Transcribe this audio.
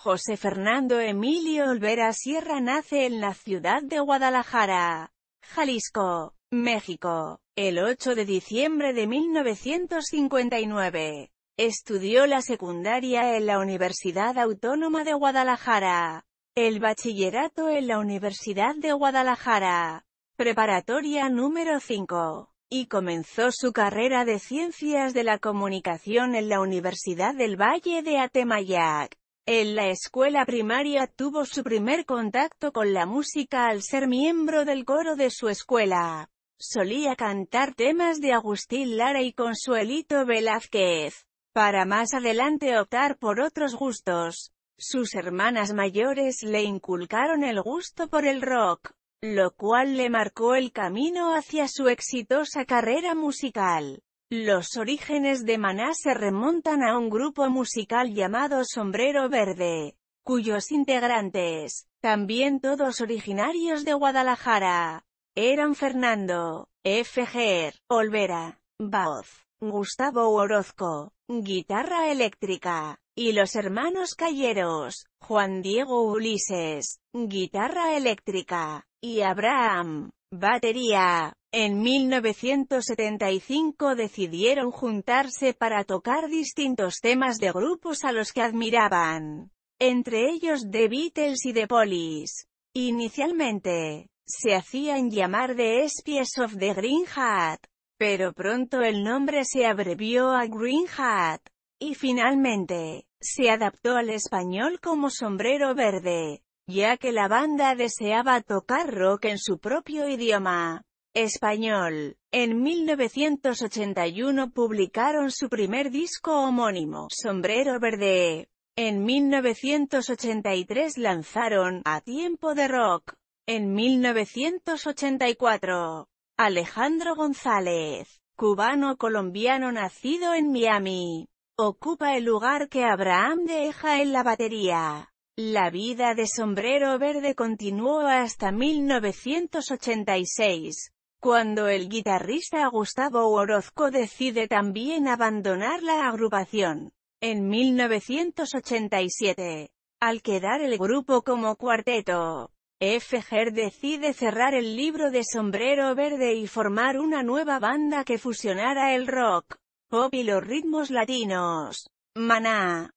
José Fernando Emilio Olvera Sierra nace en la ciudad de Guadalajara, Jalisco, México, el 8 de diciembre de 1959. Estudió la secundaria en la Universidad Autónoma de Guadalajara, el bachillerato en la Universidad de Guadalajara, preparatoria número 5, y comenzó su carrera de Ciencias de la Comunicación en la Universidad del Valle de Atemayac. En la escuela primaria tuvo su primer contacto con la música al ser miembro del coro de su escuela. Solía cantar temas de Agustín Lara y Consuelito Velázquez, para más adelante optar por otros gustos. Sus hermanas mayores le inculcaron el gusto por el rock, lo cual le marcó el camino hacia su exitosa carrera musical. Los orígenes de Maná se remontan a un grupo musical llamado Sombrero Verde, cuyos integrantes, también todos originarios de Guadalajara, eran Fernando, F.G., Olvera, Baoz, Gustavo Orozco, Guitarra Eléctrica, y los hermanos Calleros, Juan Diego Ulises, Guitarra Eléctrica, y Abraham, Batería. En 1975 decidieron juntarse para tocar distintos temas de grupos a los que admiraban, entre ellos The Beatles y The Police. Inicialmente, se hacían llamar The Espies of the Green Hat, pero pronto el nombre se abrevió a Green Hat, y finalmente, se adaptó al español como sombrero verde ya que la banda deseaba tocar rock en su propio idioma español. En 1981 publicaron su primer disco homónimo, Sombrero Verde. En 1983 lanzaron, A Tiempo de Rock. En 1984, Alejandro González, cubano-colombiano nacido en Miami, ocupa el lugar que Abraham deja en la batería. La vida de Sombrero Verde continuó hasta 1986, cuando el guitarrista Gustavo Orozco decide también abandonar la agrupación. En 1987, al quedar el grupo como cuarteto, F. decide cerrar el libro de Sombrero Verde y formar una nueva banda que fusionara el rock, pop y los ritmos latinos. Maná